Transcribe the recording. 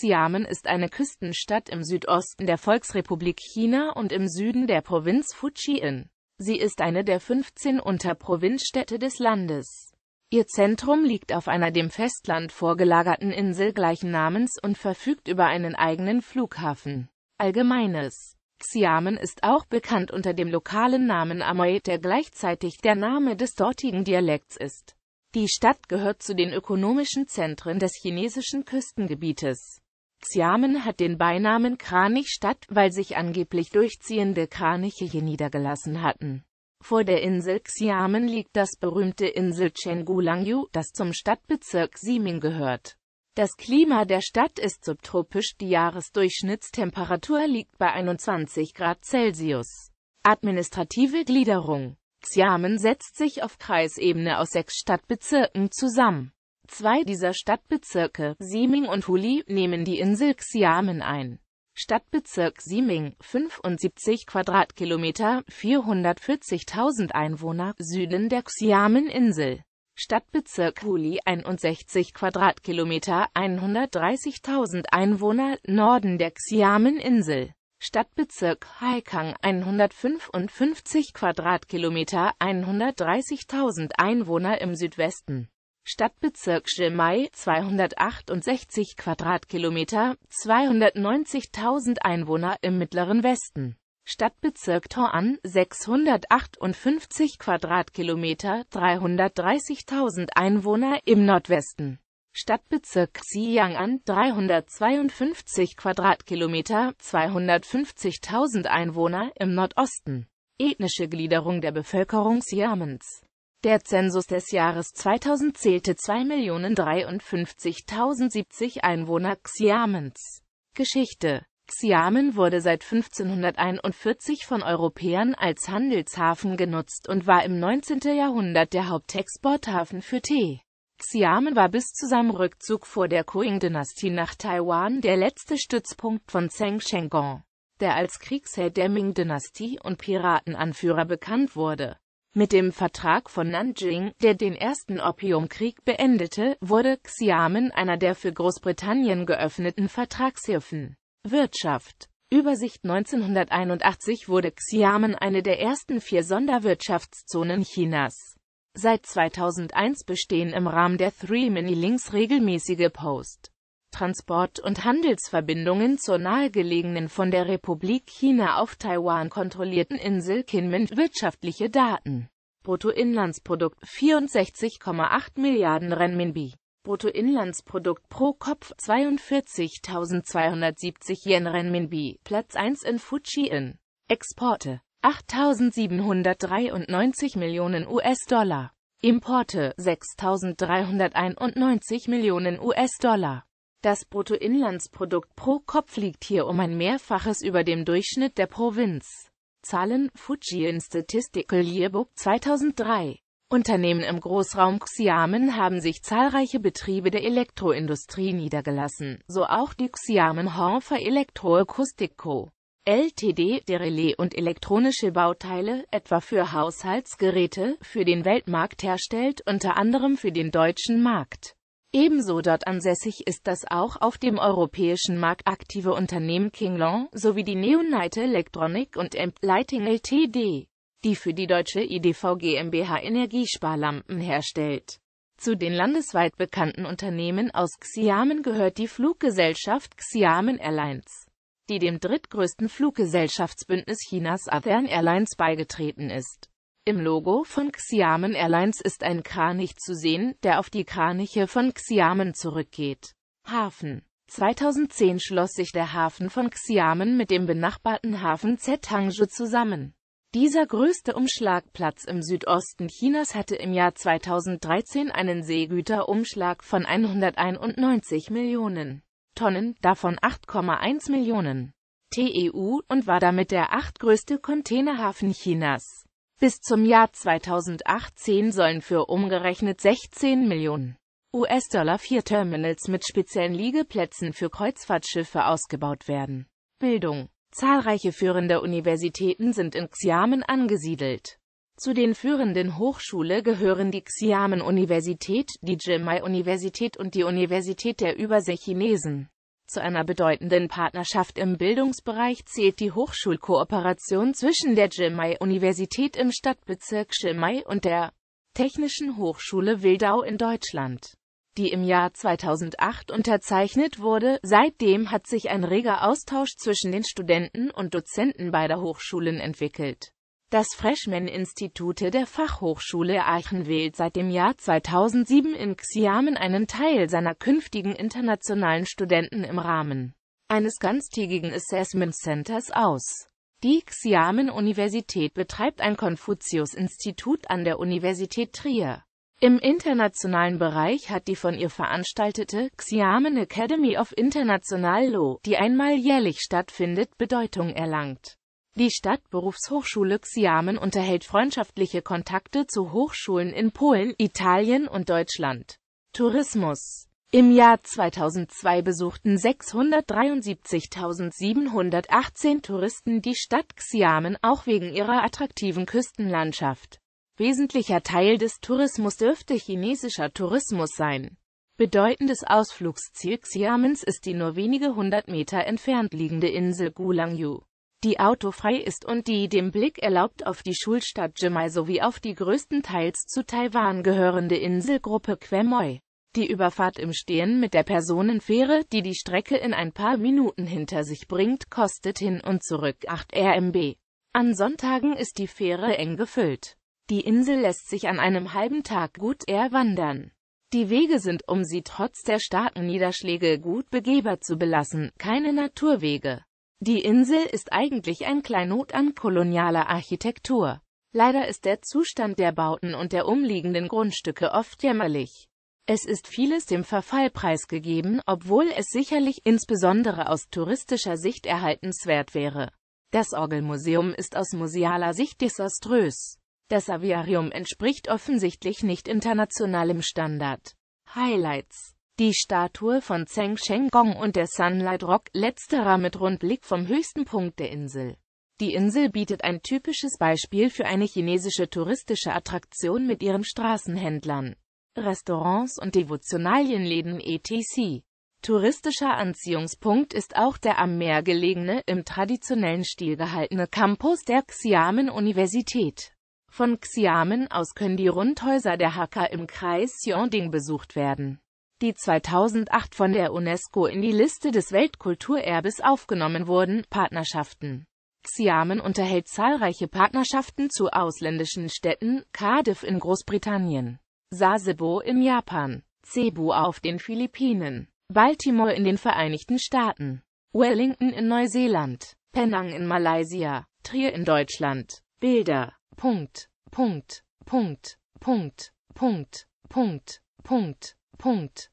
Xiamen ist eine Küstenstadt im Südosten der Volksrepublik China und im Süden der Provinz Fujian. Sie ist eine der 15 Unterprovinzstädte des Landes. Ihr Zentrum liegt auf einer dem Festland vorgelagerten Insel gleichen Namens und verfügt über einen eigenen Flughafen. Allgemeines Xiamen ist auch bekannt unter dem lokalen Namen Amoy, der gleichzeitig der Name des dortigen Dialekts ist. Die Stadt gehört zu den ökonomischen Zentren des chinesischen Küstengebietes. Xiamen hat den Beinamen Kranichstadt, weil sich angeblich durchziehende Kraniche hier niedergelassen hatten. Vor der Insel Xiamen liegt das berühmte Insel Chengulangyu, das zum Stadtbezirk Siming gehört. Das Klima der Stadt ist subtropisch, die Jahresdurchschnittstemperatur liegt bei 21 Grad Celsius. Administrative Gliederung Xiamen setzt sich auf Kreisebene aus sechs Stadtbezirken zusammen. Zwei dieser Stadtbezirke, Siming und Huli, nehmen die Insel Xiamen ein. Stadtbezirk Siming, 75 Quadratkilometer, 440.000 Einwohner, Süden der Xiamen-Insel. Stadtbezirk Huli, 61 Quadratkilometer, 130.000 Einwohner, Norden der Xiamen-Insel. Stadtbezirk Haikang, 155 Quadratkilometer, 130.000 Einwohner im Südwesten. Stadtbezirk Chemai 268 Quadratkilometer, 290.000 Einwohner im mittleren Westen. Stadtbezirk Toan 658 Quadratkilometer, 330.000 Einwohner im Nordwesten. Stadtbezirk Xi'an 352 Quadratkilometer, 250.000 Einwohner im Nordosten. Ethnische Gliederung der Bevölkerung Siamens der Zensus des Jahres 2000 zählte 2.053.070 Einwohner Xiamens. Geschichte Xiamen wurde seit 1541 von Europäern als Handelshafen genutzt und war im 19. Jahrhundert der Hauptexporthafen für Tee. Xiamen war bis zu seinem Rückzug vor der Qing-Dynastie nach Taiwan der letzte Stützpunkt von Zheng Shengong, der als Kriegsherr der Ming-Dynastie und Piratenanführer bekannt wurde mit dem Vertrag von Nanjing, der den Ersten Opiumkrieg beendete, wurde Xiamen einer der für Großbritannien geöffneten Vertragshilfen. Wirtschaft Übersicht 1981 wurde Xiamen eine der ersten vier Sonderwirtschaftszonen Chinas. Seit 2001 bestehen im Rahmen der Three Mini Links regelmäßige Post- Transport- und Handelsverbindungen zur nahegelegenen von der Republik China auf Taiwan kontrollierten Insel Kinmen. Wirtschaftliche Daten Bruttoinlandsprodukt 64,8 Milliarden Renminbi Bruttoinlandsprodukt pro Kopf 42.270 Yen Renminbi, Platz 1 in Fujian. Exporte 8.793 Millionen US-Dollar. Importe 6.391 Millionen US-Dollar. Das Bruttoinlandsprodukt pro Kopf liegt hier um ein Mehrfaches über dem Durchschnitt der Provinz. Zahlen Fujian Statistical Yearbook 2003 Unternehmen im Großraum Xiamen haben sich zahlreiche Betriebe der Elektroindustrie niedergelassen, so auch die Xiamen Horfer Elektroakustik Co. Ltd. der Relais und elektronische Bauteile, etwa für Haushaltsgeräte, für den Weltmarkt herstellt, unter anderem für den deutschen Markt. Ebenso dort ansässig ist das auch auf dem europäischen Markt aktive Unternehmen Kinglong sowie die Neonite Electronic und Amp Lighting Ltd., die für die deutsche IDV GmbH Energiesparlampen herstellt. Zu den landesweit bekannten Unternehmen aus Xiamen gehört die Fluggesellschaft Xiamen Airlines, die dem drittgrößten Fluggesellschaftsbündnis Chinas Southern Airlines beigetreten ist im Logo von Xiamen Airlines ist ein Kranich zu sehen, der auf die Kraniche von Xiamen zurückgeht. Hafen 2010 schloss sich der Hafen von Xiamen mit dem benachbarten Hafen Zhetangju zusammen. Dieser größte Umschlagplatz im Südosten Chinas hatte im Jahr 2013 einen Seegüterumschlag von 191 Millionen Tonnen, davon 8,1 Millionen TEU, und war damit der achtgrößte Containerhafen Chinas. Bis zum Jahr 2018 sollen für umgerechnet 16 Millionen US-Dollar vier Terminals mit speziellen Liegeplätzen für Kreuzfahrtschiffe ausgebaut werden. Bildung Zahlreiche führende Universitäten sind in Xiamen angesiedelt. Zu den führenden Hochschule gehören die Xiamen-Universität, die Zhemai-Universität und die Universität der Übersee-Chinesen. Zu einer bedeutenden Partnerschaft im Bildungsbereich zählt die Hochschulkooperation zwischen der Chemai-Universität im Stadtbezirk Chemai und der Technischen Hochschule Wildau in Deutschland, die im Jahr 2008 unterzeichnet wurde. Seitdem hat sich ein reger Austausch zwischen den Studenten und Dozenten beider Hochschulen entwickelt. Das Freshman-Institute der Fachhochschule Aachen wählt seit dem Jahr 2007 in Xiamen einen Teil seiner künftigen internationalen Studenten im Rahmen eines ganztägigen Assessment Centers aus. Die Xiamen-Universität betreibt ein Konfuzius-Institut an der Universität Trier. Im internationalen Bereich hat die von ihr veranstaltete Xiamen Academy of International Law, die einmal jährlich stattfindet, Bedeutung erlangt die Stadtberufshochschule Xiamen unterhält freundschaftliche Kontakte zu Hochschulen in Polen, Italien und Deutschland. Tourismus Im Jahr 2002 besuchten 673.718 Touristen die Stadt Xiamen auch wegen ihrer attraktiven Küstenlandschaft. Wesentlicher Teil des Tourismus dürfte chinesischer Tourismus sein. Bedeutendes Ausflugsziel Xiamens ist die nur wenige hundert Meter entfernt liegende Insel Gulangyu die autofrei ist und die dem Blick erlaubt auf die Schulstadt Jimai sowie auf die größtenteils zu Taiwan gehörende Inselgruppe Quemoy. Die Überfahrt im Stehen mit der Personenfähre, die die Strecke in ein paar Minuten hinter sich bringt, kostet hin und zurück 8 RMB. An Sonntagen ist die Fähre eng gefüllt. Die Insel lässt sich an einem halben Tag gut erwandern. Die Wege sind, um sie trotz der starken Niederschläge gut begehbar zu belassen, keine Naturwege. Die Insel ist eigentlich ein Kleinod an kolonialer Architektur. Leider ist der Zustand der Bauten und der umliegenden Grundstücke oft jämmerlich. Es ist vieles dem Verfall preisgegeben, obwohl es sicherlich insbesondere aus touristischer Sicht erhaltenswert wäre. Das Orgelmuseum ist aus musealer Sicht desaströs. Das Aviarium entspricht offensichtlich nicht internationalem Standard. Highlights die Statue von Zheng Sheng Gong und der Sunlight Rock, letzterer mit Rundblick vom höchsten Punkt der Insel. Die Insel bietet ein typisches Beispiel für eine chinesische touristische Attraktion mit ihren Straßenhändlern, Restaurants und Devotionalienläden etc. Touristischer Anziehungspunkt ist auch der am Meer gelegene, im traditionellen Stil gehaltene Campus der Xiamen-Universität. Von Xiamen aus können die Rundhäuser der Hacker im Kreis Xiongding besucht werden die 2008 von der UNESCO in die Liste des Weltkulturerbes aufgenommen wurden, Partnerschaften. Xiamen unterhält zahlreiche Partnerschaften zu ausländischen Städten, Cardiff in Großbritannien, Sasebo in Japan, Cebu auf den Philippinen, Baltimore in den Vereinigten Staaten, Wellington in Neuseeland, Penang in Malaysia, Trier in Deutschland. Bilder. Punkt. Punkt. Punkt. Punkt. Punkt. Punkt. Punkt. Punkt.